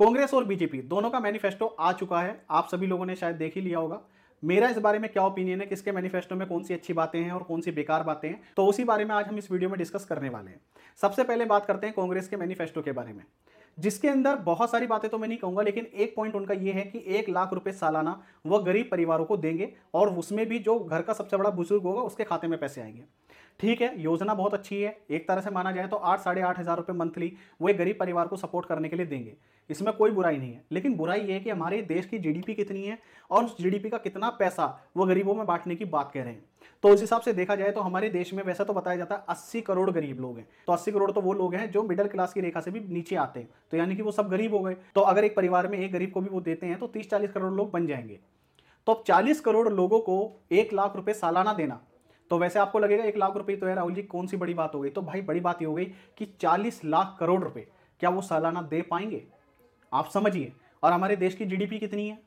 कांग्रेस और बीजेपी दोनों का मैनिफेस्टो आ चुका है आप सभी लोगों ने शायद देख ही लिया होगा मेरा इस बारे में क्या ओपिनियन है किसके मैनिफेस्टो में कौन सी अच्छी बातें हैं और कौन सी बेकार बातें हैं तो उसी बारे में आज हम इस वीडियो में डिस्कस करने वाले हैं सबसे पहले बात करते हैं कांग्रेस के मैनिफेस्टो के बारे में जिसके अंदर बहुत सारी बातें तो मैं नहीं कहूँगा लेकिन एक पॉइंट उनका ये है कि एक लाख रुपये सालाना वह गरीब परिवारों को देंगे और उसमें भी जो घर का सबसे बड़ा बुजुर्ग होगा उसके खाते में पैसे आएंगे ठीक है योजना बहुत अच्छी है एक तरह से माना जाए तो आठ साढ़े आठ हज़ार रुपये मंथली वो एक गरीब परिवार को सपोर्ट करने के लिए देंगे इसमें कोई बुराई नहीं है लेकिन बुराई ये है कि हमारे देश की जीडीपी कितनी है और उस जीडीपी का कितना पैसा वो गरीबों में बांटने की बात कह रहे हैं तो उस हिसाब से देखा जाए तो हमारे देश में वैसा तो बताया जाता है अस्सी करोड़ गरीब लोग हैं तो अस्सी करोड़ तो वो लोग हैं जो मिडिल क्लास की रेखा से भी नीचे आते हैं तो यानी कि वो सब गरीब हो गए तो अगर एक परिवार में एक गरीब को भी वो देते हैं तो तीस चालीस करोड़ लोग बन जाएंगे तो अब चालीस करोड़ लोगों को एक लाख रुपये सालाना देना तो वैसे आपको लगेगा एक लाख रुपये तो है राहुल जी कौन सी बड़ी बात हो गई तो भाई बड़ी बात ये हो गई कि चालीस लाख करोड़ रुपये क्या वो सालाना दे पाएंगे आप समझिए और हमारे देश की जीडीपी कितनी है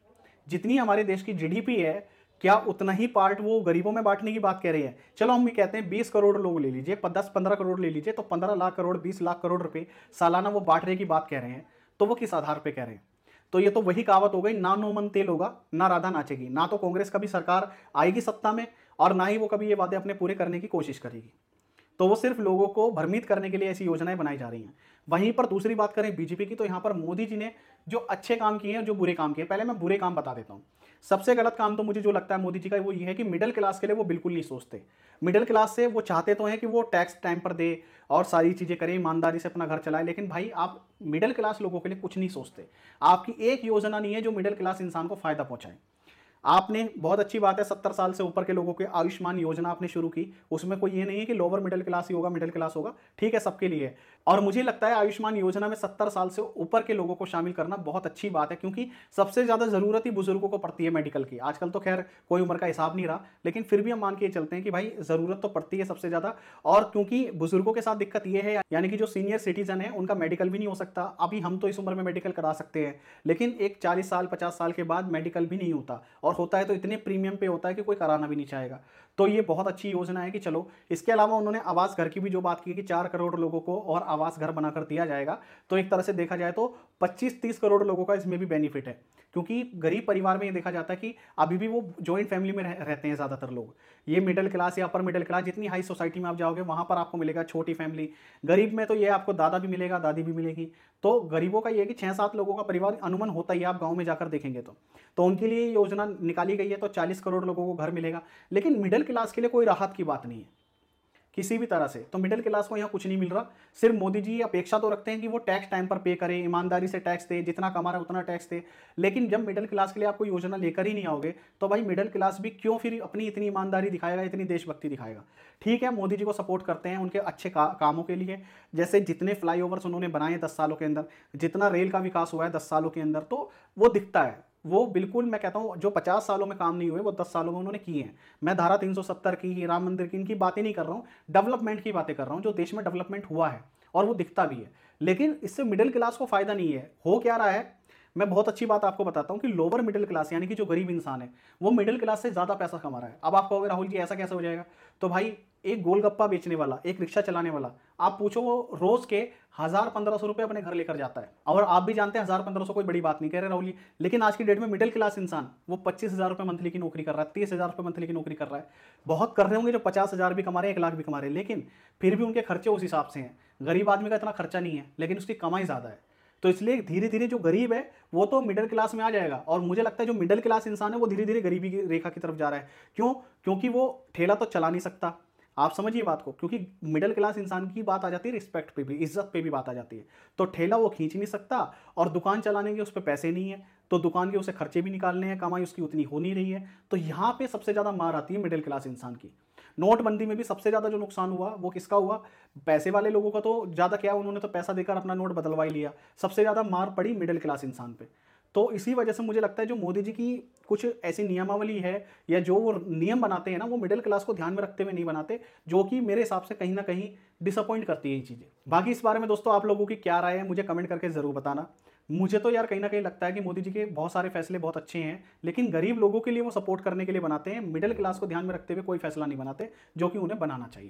जितनी हमारे देश की जीडीपी है क्या उतना ही पार्ट वो गरीबों में बांटने की बात कह रही है चलो हम भी कहते हैं बीस करोड़ लोग ले लीजिए दस पंद्रह करोड़ ले लीजिए तो पंद्रह लाख करोड़ बीस लाख करोड़ रुपये सालाना वो बांटने की बात कह रहे हैं तो वो किस आधार पर कह रहे हैं तो ये तो वही कहावत हो गई ना नोमन तेल होगा ना राधा नाचेगी ना तो कांग्रेस कभी सरकार आएगी सत्ता में और ना ही वो कभी ये वादे अपने पूरे करने की कोशिश करेगी तो वो सिर्फ लोगों को भ्रमित करने के लिए ऐसी योजनाएं बनाई जा रही हैं वहीं पर दूसरी बात करें बीजेपी की तो यहाँ पर मोदी जी ने जो अच्छे काम किए हैं जो बुरे काम किए पहले मैं बुरे काम बता देता हूँ सबसे गलत काम तो मुझे जो लगता है मोदी जी का वो ये है कि मिडिल क्लास के लिए वो बिल्कुल नहीं सोचते मिडिल क्लास से वो चाहते तो हैं कि वो टैक्स टाइम पर दे और सारी चीज़ें करें ईमानदारी से अपना घर चलाए लेकिन भाई आप मिडिल क्लास लोगों के लिए कुछ नहीं सोचते आपकी एक योजना नहीं है जो मिडिल क्लास इंसान को फ़ायदा पहुँचाएं आपने बहुत अच्छी बात है सत्तर साल से ऊपर के लोगों के आयुष्मान योजना आपने शुरू की उसमें कोई ये नहीं है कि लोअर मिडिल क्लास ही होगा मिडिल क्लास होगा ठीक है सबके लिए और मुझे लगता है आयुष्मान योजना में सत्तर साल से ऊपर के लोगों को शामिल करना बहुत अच्छी बात है क्योंकि सबसे ज़्यादा ज़रूरत ही बुजुर्गों को पड़ती है मेडिकल की आजकल तो खैर कोई उम्र का हिसाब नहीं रहा लेकिन फिर भी हम मान के चलते हैं कि भाई ज़रूरत तो पड़ती है सबसे ज़्यादा और क्योंकि बुजुर्गों के साथ दिक्कत ये है यानी कि जो सीनियर सिटीजन है उनका मेडिकल भी नहीं हो सकता अभी हम तो इस उम्र में मेडिकल करा सकते हैं लेकिन एक चालीस साल पचास साल के बाद मेडिकल भी नहीं होता और होता है तो इतने प्रीमियम पे होता है कि कोई कराना भी नहीं चाहेगा तो ये बहुत अच्छी योजना है कि चलो इसके अलावा उन्होंने आवास घर की भी जो बात की कि चार करोड़ लोगों को और आवास घर बनाकर दिया जाएगा तो एक तरह से देखा जाए तो 25-30 करोड़ लोगों का इसमें भी बेनिफिट है क्योंकि गरीब परिवार में ये देखा जाता है कि अभी भी वो जॉइंट फैमिली में रहते हैं ज़्यादातर लोग ये मिडिल क्लास या अपर मिडिल क्लास जितनी हाई सोसाइटी में आप जाओगे वहाँ पर आपको मिलेगा छोटी फैमिली गरीब में तो ये आपको दादा भी मिलेगा दादी भी मिलेगी तो गरीबों का ये है कि छः सात लोगों का परिवार अनुमन होता ही आप गाँव में जाकर देखेंगे तो, तो उनके लिए योजना निकाली गई है तो 40 करोड़ लोगों को घर मिलेगा लेकिन मिडिल क्लास के लिए कोई राहत की बात नहीं है किसी भी तरह से तो मिडिल क्लास को यहाँ कुछ नहीं मिल रहा सिर्फ मोदी जी अपेक्षा तो रखते हैं कि वो टैक्स टाइम पर पे करें ईमानदारी से टैक्स दे जितना कमा रहा है उतना टैक्स दे लेकिन जब मिडिल क्लास के लिए आपको योजना लेकर ही नहीं आओगे तो भाई मिडिल क्लास भी क्यों फिर अपनी इतनी ईमानदारी दिखाएगा इतनी देशभक्ति दिखाएगा ठीक है मोदी जी को सपोर्ट करते हैं उनके अच्छे का, कामों के लिए जैसे जितने फ्लाई उन्होंने बनाए हैं दस सालों के अंदर जितना रेल का विकास हुआ है दस सालों के अंदर तो वो दिखता है वो बिल्कुल मैं कहता हूँ जो पचास सालों में काम नहीं हुए वो दस सालों में उन्होंने किए हैं मैं धारा तीन की राम मंदिर की इनकी बातें नहीं कर रहा हूँ डेवलपमेंट की बातें कर रहा हूँ जो देश में डेवलपमेंट हुआ है और वो दिखता भी है लेकिन इससे मिडिल क्लास को फ़ायदा नहीं है हो क्या रहा है मैं बहुत अच्छी बात आपको बताता हूँ कि लोअर मिडिल क्लास यानी कि जो गरीब इंसान है वो मिडिल क्लास से ज़्यादा पैसा कमा रहा है अब आप कहोगे राहुल जी ऐसा कैसे हो जाएगा तो भाई एक गोलगप्पा बेचने वाला एक रिक्शा चलाने वाला आप पूछो वो रोज के हज़ार पंद्रह सौ रुपये अपने घर लेकर जाता है और आप भी जानते हैं हज़ार पंद्रह सौ कोई बड़ी बात नहीं कह रहे राहुल लेकिन आज की डेट में मिडिल क्लास इंसान वो पच्चीस हज़ार रुपये मंथली की नौकरी कर रहा है तीस हज़ार रुपये मंथली की नौकरी कर रहा है बहुत कर रहे होंगे जो पचास हज़ार भी कमा रहे हैं एक लाख भी कमा रहे हैं लेकिन फिर भी उनके खर्चे उस हिसाब से हैं गरीब आदमी का इतना खर्चा नहीं है लेकिन उसकी कमाई ज़्यादा है तो इसलिए धीरे धीरे जो गरीब है वो तो मिडिल क्लास में आ जाएगा और मुझे लगता है जो मिडिल क्लास इंसान है वो धीरे धीरे गरीबी की रेखा की तरफ जा रहा है क्यों क्योंकि वो ठेला तो चला नहीं सकता आप समझिए बात को क्योंकि मिडिल क्लास इंसान की बात आ जाती है रिस्पेक्ट पे भी इज्जत पे भी बात आ जाती है तो ठेला वो खींच नहीं सकता और दुकान चलाने के उस पर पैसे नहीं है तो दुकान के उसे खर्चे भी निकालने हैं कमाई उसकी उतनी हो नहीं रही है तो यहाँ पर सबसे ज़्यादा मार आती है मिडिल क्लास इंसान की नोटबंदी में भी सबसे ज़्यादा जो नुकसान हुआ वो किसका हुआ पैसे वाले लोगों का तो ज़्यादा क्या उन्होंने तो पैसा देकर अपना नोट बदलवा ही लिया सबसे ज़्यादा मार पड़ी मिडिल क्लास इंसान पर तो इसी वजह से मुझे लगता है जो मोदी जी की कुछ ऐसी नियमावली है या जो वो नियम बनाते हैं ना वो मिडिल क्लास को ध्यान में रखते हुए नहीं बनाते जो कि मेरे हिसाब से कहीं ना कहीं डिसअपॉइंट करती है ये चीज़ें बाकी इस बारे में दोस्तों आप लोगों की क्या राय है मुझे कमेंट करके ज़रूर बताना मुझे तो यार कहीं ना कहीं लगता है कि मोदी जी के बहुत सारे फैसले बहुत अच्छे हैं लेकिन गरीब लोगों के लिए वो सपोर्ट करने के लिए बनाते हैं मिडिल क्लास को ध्यान में रखते हुए कोई फैसला नहीं बनाते जो कि उन्हें बनाना चाहिए